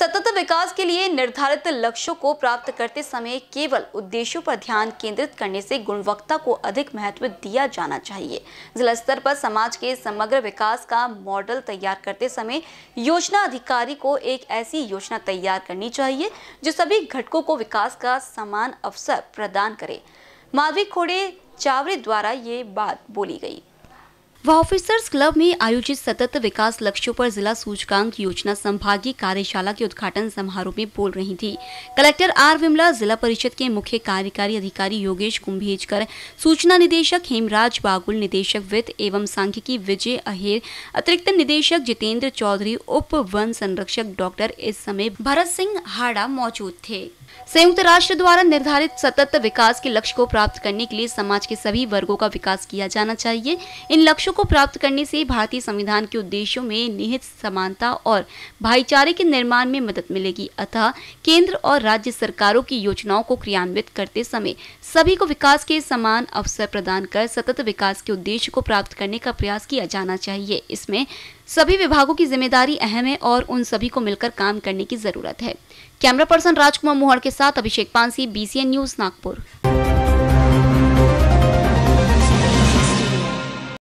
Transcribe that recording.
सतत विकास के लिए निर्धारित लक्ष्यों को प्राप्त करते समय केवल उद्देश्यों पर ध्यान केंद्रित करने से गुणवत्ता को अधिक महत्व दिया जाना चाहिए जिला स्तर पर समाज के समग्र विकास का मॉडल तैयार करते समय योजना अधिकारी को एक ऐसी योजना तैयार करनी चाहिए जो सभी घटकों को विकास का समान अवसर प्रदान करे माधवी खोड़े चावरे द्वारा ये बात बोली गई व ऑफिसर्स क्लब में आयोजित सतत विकास लक्ष्यों पर जिला सूचकांक योजना संभागीय कार्यशाला के उद्घाटन समारोह में बोल रही थी कलेक्टर आर विमला जिला परिषद के मुख्य कार्यकारी अधिकारी योगेश कुंभेजकर सूचना निदेशक हेमराज बागुल निदेशक वित्त एवं सांख्यिकी विजय अहेर अतिरिक्त निदेशक जितेंद्र चौधरी उप वन संरक्षक डॉक्टर इस समय भरत सिंह हाड़ा मौजूद थे संयुक्त राष्ट्र द्वारा निर्धारित सतत विकास के लक्ष्य को प्राप्त करने के लिए समाज के सभी वर्गों का विकास किया जाना चाहिए इन लक्ष्यों लक्ष्यों को प्राप्त करने से भारतीय संविधान के उद्देश्यों में निहित समानता और भाईचारे के निर्माण में मदद मिलेगी अतः केंद्र और राज्य सरकारों की योजनाओं को क्रियान्वित करते समय सभी को विकास के समान अवसर प्रदान कर सतत विकास के उद्देश्य को प्राप्त करने का प्रयास किया जाना चाहिए इसमें सभी विभागों की जिम्मेदारी अहम है और उन सभी को मिलकर काम करने की जरूरत है कैमरा पर्सन राजकुमार मोहर के साथ अभिषेक पांसी बीसीएन न्यूज नागपुर